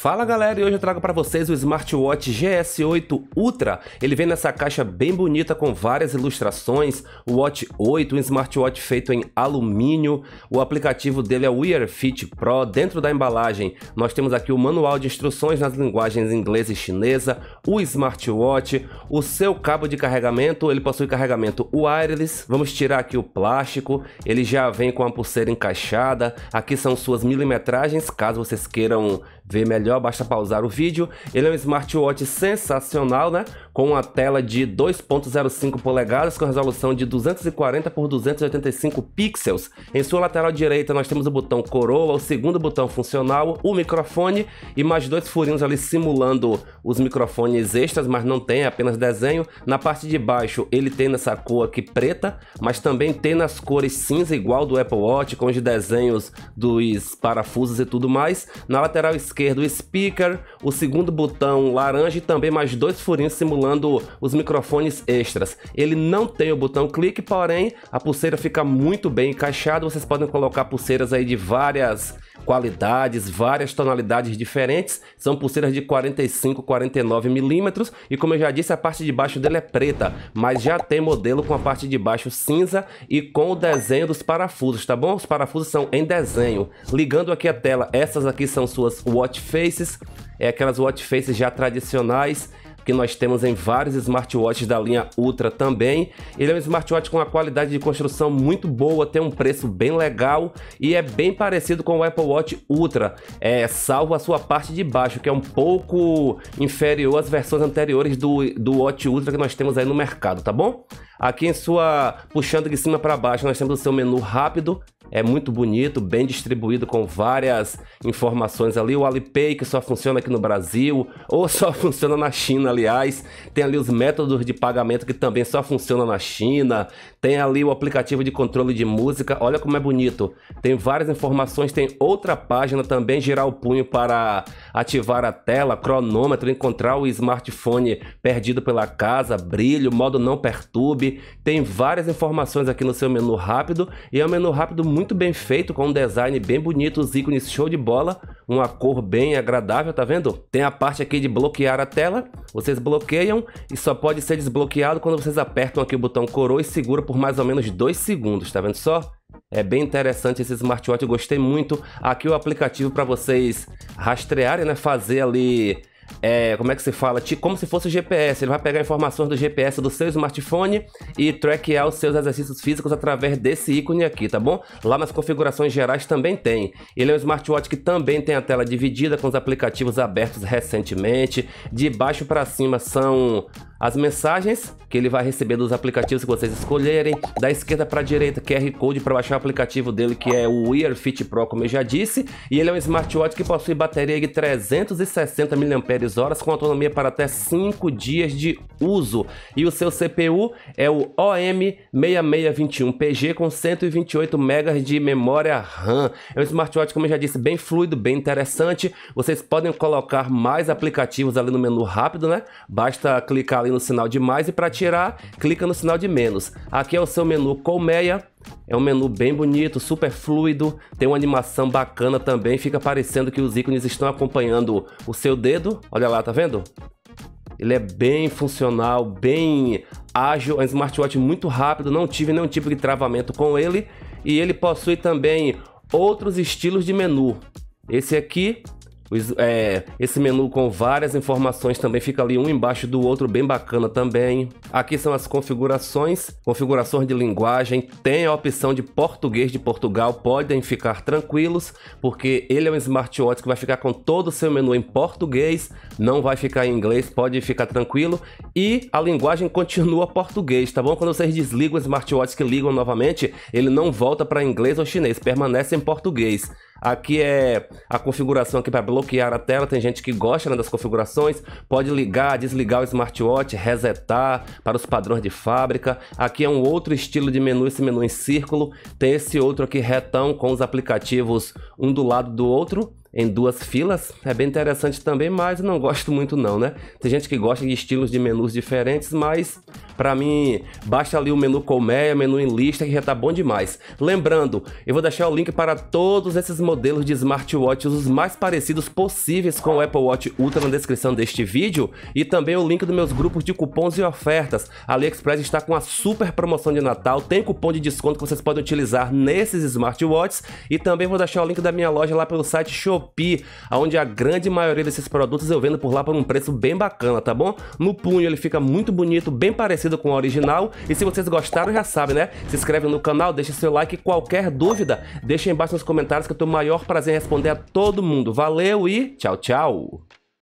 Fala galera, e hoje eu trago para vocês o smartwatch GS8 Ultra. Ele vem nessa caixa bem bonita com várias ilustrações, o Watch 8, um smartwatch feito em alumínio. O aplicativo dele é o Wear Fit Pro. Dentro da embalagem, nós temos aqui o manual de instruções nas linguagens inglesa e chinesa, o smartwatch, o seu cabo de carregamento, ele possui carregamento wireless. Vamos tirar aqui o plástico, ele já vem com a pulseira encaixada. Aqui são suas milimetragens, caso vocês queiram ver melhor, basta pausar o vídeo. Ele é um smartwatch sensacional, né? Com uma tela de 2.05 polegadas com resolução de 240 por 285 pixels. Em sua lateral direita nós temos o botão coroa, o segundo botão funcional, o microfone e mais dois furinhos ali simulando os microfones extras, mas não tem, é apenas desenho. Na parte de baixo ele tem nessa cor aqui preta, mas também tem nas cores cinza igual do Apple Watch, com os desenhos dos parafusos e tudo mais. Na lateral esquerda esquerdo o speaker, o segundo botão laranja e também mais dois furinhos simulando os microfones extras. Ele não tem o botão clique, porém a pulseira fica muito bem encaixada, vocês podem colocar pulseiras aí de várias qualidades, várias tonalidades diferentes. São pulseiras de 45, 49 milímetros e como eu já disse, a parte de baixo dela é preta, mas já tem modelo com a parte de baixo cinza e com o desenho dos parafusos, tá bom? Os parafusos são em desenho. Ligando aqui a tela, essas aqui são suas watch faces, é aquelas watch faces já tradicionais que nós temos em vários smartwatches da linha Ultra também. Ele é um smartwatch com uma qualidade de construção muito boa, tem um preço bem legal e é bem parecido com o Apple Watch Ultra, é, salvo a sua parte de baixo, que é um pouco inferior às versões anteriores do, do Watch Ultra que nós temos aí no mercado, tá bom? Aqui em sua, puxando de cima para baixo, nós temos o seu menu rápido, é muito bonito, bem distribuído com várias informações ali. O Alipay que só funciona aqui no Brasil ou só funciona na China, aliás. Tem ali os métodos de pagamento que também só funciona na China. Tem ali o aplicativo de controle de música. Olha como é bonito. Tem várias informações, tem outra página também girar o punho para ativar a tela, cronômetro, encontrar o smartphone perdido pela casa, brilho, modo não perturbe tem várias informações aqui no seu menu rápido e é um menu rápido muito bem feito, com um design bem bonito, os ícones show de bola, uma cor bem agradável, tá vendo? Tem a parte aqui de bloquear a tela, vocês bloqueiam e só pode ser desbloqueado quando vocês apertam aqui o botão coroa e segura por mais ou menos dois segundos, tá vendo só? É bem interessante esse smartwatch, eu gostei muito. Aqui o aplicativo para vocês rastrearem, né? Fazer ali é, como é que se fala? Como se fosse o GPS. Ele vai pegar informações do GPS do seu smartphone e trackear os seus exercícios físicos através desse ícone aqui, tá bom? Lá nas configurações gerais também tem. Ele é um smartwatch que também tem a tela dividida com os aplicativos abertos recentemente. De baixo para cima são as mensagens que ele vai receber dos aplicativos que vocês escolherem, da esquerda para a direita QR Code para baixar o aplicativo dele que é o Wear Fit Pro, como eu já disse, e ele é um smartwatch que possui bateria de 360 mAh mulheres horas, com autonomia para até 5 dias de uso. E o seu CPU é o OM6621PG com 128 MB de memória RAM. É um smartwatch, como eu já disse, bem fluido, bem interessante. Vocês podem colocar mais aplicativos ali no menu rápido, né? Basta clicar ali no sinal de mais e para tirar, clica no sinal de menos. Aqui é o seu menu colmeia é um menu bem bonito, super fluido, tem uma animação bacana também, fica parecendo que os ícones estão acompanhando o seu dedo. Olha lá, tá vendo? Ele é bem funcional, bem ágil, é um smartwatch muito rápido, não tive nenhum tipo de travamento com ele. E ele possui também outros estilos de menu. Esse aqui os, é, esse menu com várias informações também fica ali um embaixo do outro, bem bacana também. Aqui são as configurações, configurações de linguagem, tem a opção de português de Portugal, podem ficar tranquilos, porque ele é um smartwatch que vai ficar com todo o seu menu em português, não vai ficar em inglês, pode ficar tranquilo. E a linguagem continua português, tá bom? Quando vocês desligam o smartwatch que ligam novamente, ele não volta para inglês ou chinês, permanece em português. Aqui é a configuração aqui para bloquear a tela. Tem gente que gosta né, das configurações. Pode ligar, desligar o smartwatch, resetar para os padrões de fábrica. Aqui é um outro estilo de menu, esse menu em círculo. Tem esse outro aqui retão com os aplicativos um do lado do outro em duas filas. É bem interessante também, mas não gosto muito não, né? Tem gente que gosta de estilos de menus diferentes, mas para mim, basta ali o menu colmeia, menu em lista que já tá bom demais. Lembrando, eu vou deixar o link para todos esses modelos de smartwatches os mais parecidos possíveis com o Apple Watch Ultra na descrição deste vídeo e também o link dos meus grupos de cupons e ofertas. A AliExpress está com a super promoção de Natal, tem cupom de desconto que vocês podem utilizar nesses smartwatches e também vou deixar o link da minha loja lá pelo site Shopee, onde a grande maioria desses produtos eu vendo por lá por um preço bem bacana, tá bom? No punho ele fica muito bonito, bem parecido parecido com o original. E se vocês gostaram, já sabem, né? Se inscreve no canal, deixa seu like. Qualquer dúvida, deixa embaixo nos comentários que eu tenho o maior prazer em responder a todo mundo. Valeu e tchau, tchau!